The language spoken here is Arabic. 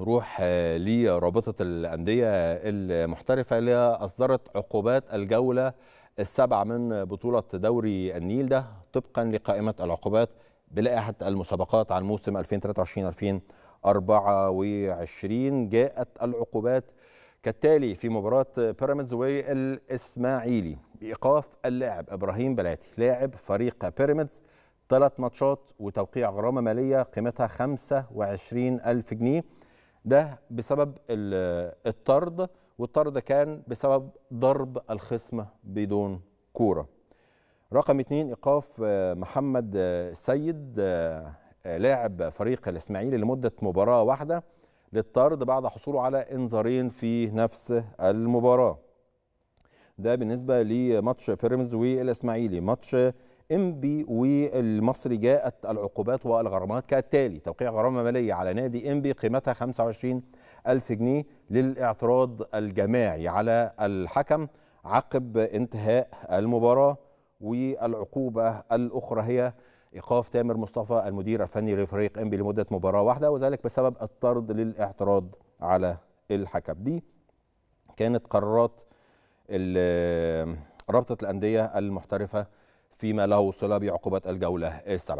نروح آه، لرابطة الأندية المحترفة اللي أصدرت عقوبات الجولة السابعه من بطولة دوري النيل ده طبقا لقائمة العقوبات بلائحة المسابقات عن موسم 2023-2024 جاءت العقوبات كالتالي في مباراة بيراميدز والإسماعيلي بإيقاف اللاعب إبراهيم بلاتي لاعب فريق بيراميدز ثلاث ماتشات وتوقيع غرامة مالية قيمتها 25 ألف جنيه ده بسبب الطرد والطرد كان بسبب ضرب الخصم بدون كوره رقم اتنين ايقاف آه، محمد آه، سيد آه، لاعب فريق الاسماعيلي لمده مباراه واحده للطرد بعد حصوله على انذارين في نفس المباراه ده بالنسبه لماتش بيراميدز والاسماعيلي ماتش انبي والمصري جاءت العقوبات والغرامات كالتالي توقيع غرامه ماليه على نادي انبي قيمتها 25 ألف جنيه للاعتراض الجماعي على الحكم عقب انتهاء المباراة والعقوبة الأخرى هي إيقاف تامر مصطفى المدير الفني لفريق إنبي لمدة مباراة واحدة وذلك بسبب الطرد للاعتراض على الحكم دي كانت قرارات رابطة الأندية المحترفة فيما له صلة بعقوبة الجولة السبعة